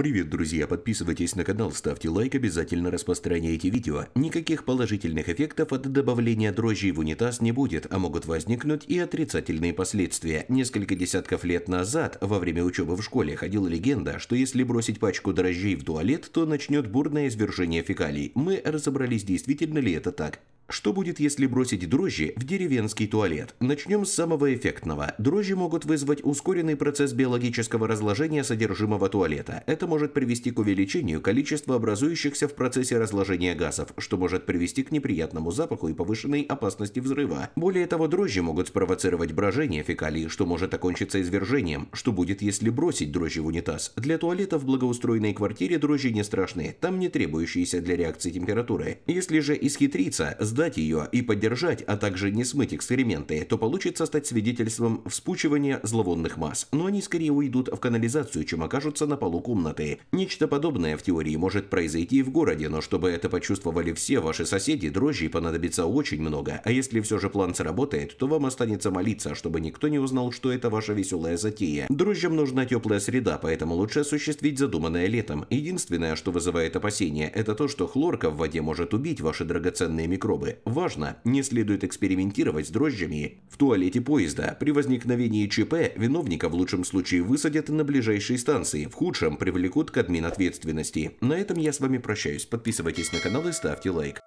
Привет, друзья! Подписывайтесь на канал, ставьте лайк, обязательно распространяйте видео. Никаких положительных эффектов от добавления дрожжей в унитаз не будет, а могут возникнуть и отрицательные последствия. Несколько десятков лет назад, во время учебы в школе, ходила легенда, что если бросить пачку дрожжей в туалет, то начнет бурное извержение фекалий. Мы разобрались, действительно ли это так. Что будет, если бросить дрожжи в деревенский туалет? Начнем с самого эффектного. Дрожжи могут вызвать ускоренный процесс биологического разложения содержимого туалета. Это может привести к увеличению количества образующихся в процессе разложения газов, что может привести к неприятному запаху и повышенной опасности взрыва. Более того, дрожжи могут спровоцировать брожение фекалий, что может окончиться извержением. Что будет, если бросить дрожжи в унитаз? Для туалета в благоустроенной квартире дрожжи не страшны, там не требующиеся для реакции температуры. Если же исхитриться, с сдать ее и поддержать, а также не смыть эксперименты, то получится стать свидетельством вспучивания зловонных масс, но они скорее уйдут в канализацию, чем окажутся на полу комнаты. Нечто подобное в теории может произойти и в городе, но чтобы это почувствовали все ваши соседи, дрожжей понадобится очень много, а если все же план сработает, то вам останется молиться, чтобы никто не узнал, что это ваша веселая затея. Дрожжам нужна теплая среда, поэтому лучше осуществить задуманное летом. Единственное, что вызывает опасения, это то, что хлорка в воде может убить ваши драгоценные микробы. Важно, не следует экспериментировать с дрожжами. В туалете поезда при возникновении ЧП виновника в лучшем случае высадят на ближайшей станции, в худшем привлекут к админ ответственности. На этом я с вами прощаюсь. Подписывайтесь на канал и ставьте лайк.